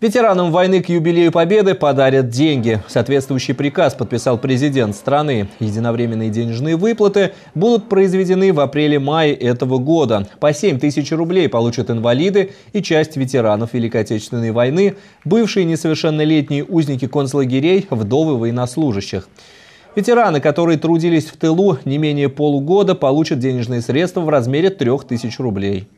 Ветеранам войны к юбилею Победы подарят деньги. Соответствующий приказ подписал президент страны. Единовременные денежные выплаты будут произведены в апреле-мае этого года. По 7 тысяч рублей получат инвалиды и часть ветеранов Великой Отечественной войны, бывшие несовершеннолетние узники концлагерей, вдовы военнослужащих. Ветераны, которые трудились в тылу не менее полугода, получат денежные средства в размере 3000 рублей.